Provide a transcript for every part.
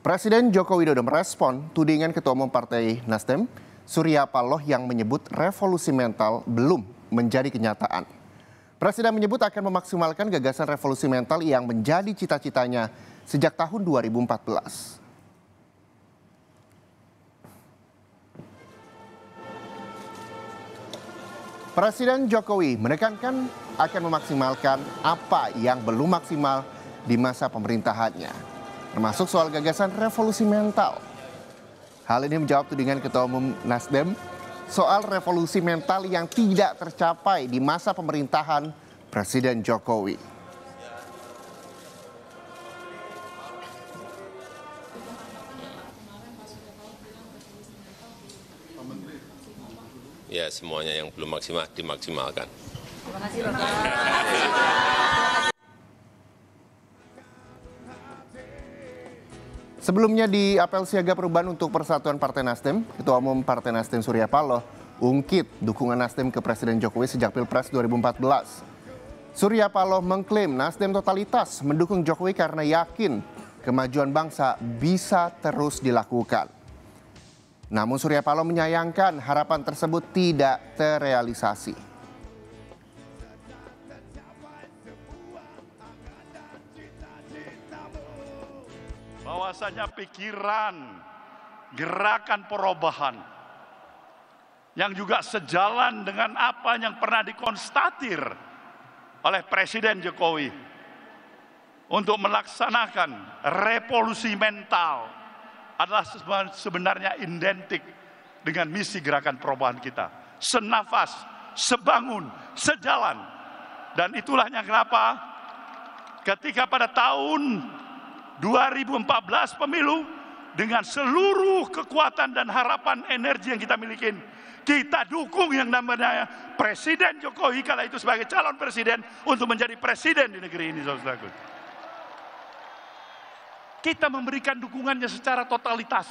Presiden Joko Widodo merespon tudingan Ketua Umum Partai Nasdem, Surya Paloh yang menyebut revolusi mental belum menjadi kenyataan. Presiden menyebut akan memaksimalkan gagasan revolusi mental yang menjadi cita-citanya sejak tahun 2014. Presiden Jokowi menekankan akan memaksimalkan apa yang belum maksimal di masa pemerintahannya termasuk soal gagasan revolusi mental. Hal ini menjawab tudingan Ketua Umum Nasdem soal revolusi mental yang tidak tercapai di masa pemerintahan Presiden Jokowi. Ya semuanya yang belum maksimal dimaksimalkan. Terima kasih Bapak. Sebelumnya di apel siaga perubahan untuk Persatuan Partai Nasdem, Ketua Umum Partai Nasdem Surya Paloh ungkit dukungan Nasdem ke Presiden Jokowi sejak Pilpres 2014. Surya Paloh mengklaim Nasdem totalitas mendukung Jokowi karena yakin kemajuan bangsa bisa terus dilakukan. Namun Surya Paloh menyayangkan harapan tersebut tidak terrealisasi. bahwasanya pikiran, gerakan perubahan yang juga sejalan dengan apa yang pernah dikonstatir oleh Presiden Jokowi untuk melaksanakan revolusi mental adalah sebenarnya identik dengan misi gerakan perubahan kita. Senafas, sebangun, sejalan. Dan itulah yang kenapa ketika pada tahun 2014 pemilu dengan seluruh kekuatan dan harapan energi yang kita miliki. Kita dukung yang namanya Presiden Jokowi kala itu sebagai calon presiden untuk menjadi presiden di negeri ini, saudaraku. Kita memberikan dukungannya secara totalitas.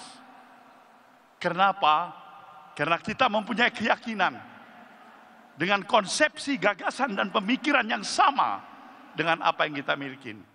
Kenapa? Karena kita mempunyai keyakinan dengan konsepsi, gagasan, dan pemikiran yang sama dengan apa yang kita miliki.